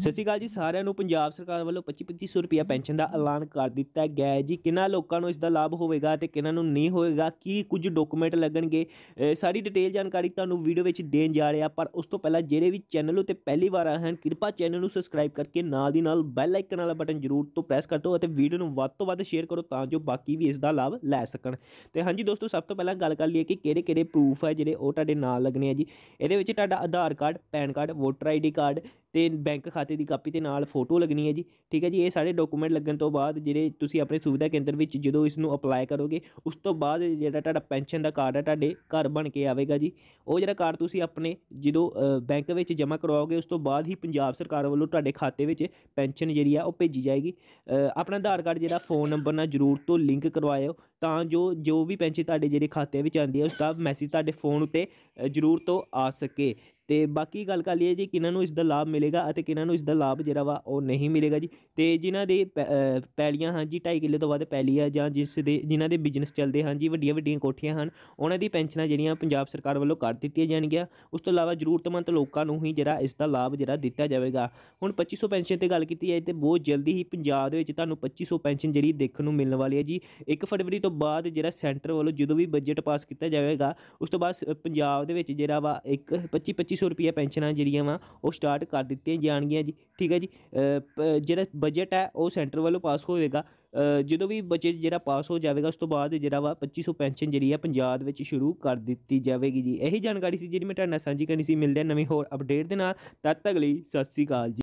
ਸਤਿ ਸ਼੍ਰੀ ਅਕਾਲ ਜੀ ਸਾਰਿਆਂ ਨੂੰ ਪੰਜਾਬ ਸਰਕਾਰ ਵੱਲੋਂ 2500 ਰੁਪਿਆ ਪੈਨਸ਼ਨ ਦਾ ਐਲਾਨ ਕਰ ਦਿੱਤਾ ਗਿਆ ਹੈ ਜੀ ਕਿੰਨਾ ਲੋਕਾਂ ਨੂੰ ਇਸ ਦਾ ਲਾਭ ਹੋਵੇਗਾ ਤੇ ਕਿੰਨਾ ਨੂੰ ਨਹੀਂ ਹੋਵੇਗਾ ਕੀ ਕੁਝ ਡਾਕੂਮੈਂਟ ਲੱਗਣਗੇ ਸਾਰੀ ਡਿਟੇਲ ਜਾਣਕਾਰੀ ਤੁਹਾਨੂੰ ਵੀਡੀਓ ਵਿੱਚ ਦੇਣ ਜਾ ਰਿਹਾ ਪਰ ਉਸ ਤੋਂ ਪਹਿਲਾਂ ਜਿਹੜੇ ਵੀ ਚੈਨਲ ਉਤੇ ਪਹਿਲੀ ਵਾਰ ਆਏ ਹਨ ਕਿਰਪਾ ਚੈਨਲ ਨੂੰ ਸਬਸਕ੍ਰਾਈਬ ਕਰਕੇ ਨਾਲ ਦੀ ਨਾਲ ਬੈਲ ਆਈਕਨ ਵਾਲਾ ਬਟਨ ਜ਼ਰੂਰ ਤੋਂ ਪ੍ਰੈਸ ਕਰ ਦਿਓ ਅਤੇ ਵੀਡੀਓ ਨੂੰ ਵੱਧ ਤੋਂ ਵੱਧ ਸ਼ੇਅਰ ਕਰੋ ਤਾਂ ਜੋ ਬਾਕੀ ਵੀ ਇਸ ਦਾ ਲਾਭ ਲੈ ਸਕਣ ਤੇ ਹਾਂਜੀ ਦੋਸਤੋ ਸਭ ਤੋਂ ਪਹਿਲਾਂ ਗੱਲ ਕਰ ਲਈਏ ਕਿ ਕਿਹੜੇ-ਕਿਹੜੇ ਪ੍ਰੂਫ ਹੈ ਜਿਹੜੇ ਉਹ ਤੁਹਾਡੇ ਨਾਲ ਲੱਗਣੇ ਆ ਜੀ ਇਹਦੇ ਵਿੱਚ ਤੁਹਾਡਾ Aadhaar card PAN card voter ID card ਤੇ ਬੈਂਕ ਖਾਤੇ ਦੀ ਕਾਪੀ ਤੇ ਨਾਲ ਫੋਟੋ ਲੱਗਣੀ ਹੈ ਜੀ ਠੀਕ ਹੈ ਜੀ ਇਹ ਸਾਰੇ ਡਾਕੂਮੈਂਟ ਲੱਗਣ ਤੋਂ ਬਾਅਦ ਜਿਹੜੇ ਤੁਸੀਂ ਆਪਣੇ ਸੁਵਿਧਾ ਕੇਂਦਰ ਵਿੱਚ ਜਦੋਂ ਇਸ ਨੂੰ ਅਪਲਾਈ ਕਰੋਗੇ ਉਸ ਤੋਂ ਬਾਅਦ ਜਿਹੜਾ ਤੁਹਾਡਾ ਪੈਨਸ਼ਨ ਦਾ ਕਾਰਡ ਹੈ ਤੁਹਾਡੇ ਘਰ ਬਣ ਕੇ ਆਵੇਗਾ ਜੀ ਉਹ ਜਿਹੜਾ ਕਾਰਡ ਤੁਸੀਂ ਆਪਣੇ ਜਦੋਂ ਬੈਂਕ ਵਿੱਚ ਜਮ੍ਹਾਂ ਕਰਵਾਓਗੇ ਉਸ ਤੋਂ ਬਾਅਦ ਹੀ ਪੰਜਾਬ ਸਰਕਾਰ ਵੱਲੋਂ ਤੁਹਾਡੇ ਖਾਤੇ ਵਿੱਚ ਪੈਨਸ਼ਨ ਜਿਹੜੀ ਆ ਉਹ ਭੇਜੀ ਜਾਏਗੀ ਆਪਣਾ ਆਧਾਰ ਕਾਰਡ ਜਿਹੜਾ ਫੋਨ ਨੰਬਰ ਨਾਲ ਜ਼ਰੂਰ ਤੋਂ ਲਿੰਕ ਕਰਵਾਇਓ ਤਾਂ ਜੋ ਜੋ ਵੀ ਪੈਨਸ਼ਨ ਤੁਹਾਡੇ ਜਿਹੜੇ ਖਾਤੇ ਵਿੱਚ ਆਉਂਦੀ ਹੈ ਉਸ ਦਾ ਮੈਸੇਜ ਤੁਹਾਡੇ ਫੋਨ ਉੱਤੇ ਜ਼ਰੂਰ ਤੋਂ ਆ ਸਕੇ ਅਤੇ ਬਾਕੀ ਗੱਲ ਕਰ ਲਈਏ ਜੀ ਕਿਹਨਾਂ ਨੂੰ ਇਸ ਦਾ ਲਾਭ ਮਿਲੇਗਾ ਅਤੇ ਕਿਹਨਾਂ ਨੂੰ ਇਸ ਦਾ ਲਾਭ ਜਿਹੜਾ ਵਾ ਉਹ ਨਹੀਂ ਮਿਲੇਗਾ ਜੀ ਅਤੇ ਜਿਨ੍ਹਾਂ ਦੇ ਪੈ ਪੈਲੀਆਂ ਹਨ ਜੀ ਢਾਈ ਕਿੱਲੇ ਤੋਂ ਵੱਧ ਪੈਲੀ ਆ ਜਾਂ ਜਿਸ ਦੇ ਜਿਨ੍ਹਾਂ ਦੇ ਬਿਜ਼ਨਸ ਚੱਲਦੇ ਹਨ ਜੀ ਵੱਡੀਆਂ ਵੱਡੀਆਂ ਕੋਠੀਆਂ ਹਨ ਉਹਨਾਂ ਦੀ ਪੈਨਸ਼ਨਾਂ ਜਿਹੜੀਆਂ ਪੰਜਾਬ ਸਰਕਾਰ ਵੱਲੋਂ ਕੱਟ ਦਿੱਤੀਆਂ ਜਾਣਗੀਆਂ ਉਸ ਤੋਂ ਇਲਾਵਾ ਜ਼ਰੂਰਤਮੰਦ ਲੋਕਾਂ ਨੂੰ ਹੀ ਜਿਹੜਾ ਇਸ ਦਾ ਲਾਭ ਜਿਹੜਾ ਦਿੱਤਾ ਜਾਵੇਗਾ ਹੁਣ 2500 ਪੈਨਸ਼ਨ 'ਤੇ ਗੱਲ ਕੀਤੀ ਜਾਏ ਤਾਂ ਬਹੁਤ ਜਲਦੀ ਹੀ ਪੰਜਾਬ ਦੇ ਵਿੱਚ ਤੁਹਾਨੂੰ 2500 ਪੈਨਸ਼ਨ ਜਿਹੜੀ ਦੇਖਣ ਨੂੰ ਮਿਲਣ ਵਾਲੀ ਹੈ ਜੀ 1 ਫਰਵਰੀ ਤੋਂ ਬਾਅਦ ਜਿਹੜਾ ਸੈਂਟਰ ਵੱਲੋਂ ਜਦੋਂ ਵੀ ਬਜਟ ਪਾਸ ਕੀਤਾ ਜਾਵੇਗਾ ਉਸ ਤੋਂ ਬਾਅਦ ਪੰਜਾਬ ਦੇ ਵਿੱਚ ਜਿਹੜਾ ਵਾ ਇੱਕ 25 ਸੌ ਰੁਪਏ ਪੈਨਸ਼ਨਾਂ ਜਿਹੜੀਆਂ ਵਾ ਉਹ ਸਟਾਰਟ ਕਰ ਦਿੱਤੀਆਂ ਜਾਣਗੀਆਂ ਜੀ ਠੀਕ ਹੈ ਜੀ ਜਿਹੜਾ ਬਜਟ ਹੈ ਉਹ ਸੈਂਟਰ ਵੱਲੋਂ ਪਾਸ ਹੋਵੇਗਾ ਜਦੋਂ ਵੀ ਬਜਟ ਜਿਹੜਾ ਪਾਸ ਹੋ ਜਾਵੇਗਾ ਉਸ ਤੋਂ ਬਾਅਦ ਜਿਹੜਾ ਵਾ 2500 ਪੈਨਸ਼ਨ ਜਿਹੜੀ ਹੈ ਪੰਜਾਬ ਵਿੱਚ ਸ਼ੁਰੂ ਕਰ ਦਿੱਤੀ ਜਾਵੇਗੀ ਜੀ ਇਹੀ ਜਾਣਕਾਰੀ ਸੀ ਜਿਹੜੀ ਮੈਂ ਤੁਹਾਡੇ ਨਾਲ ਸਾਂਝੀ ਕਰਨੀ ਸੀ ਮਿਲਦੇ ਹਾਂ ਨਵੇਂ ਹੋਰ ਅਪਡੇਟ ਦੇ ਨਾਲ ਤਦ ਤੱਕ ਲਈ ਸਤਿ ਸ੍ਰੀ ਅਕਾਲ ਜੀ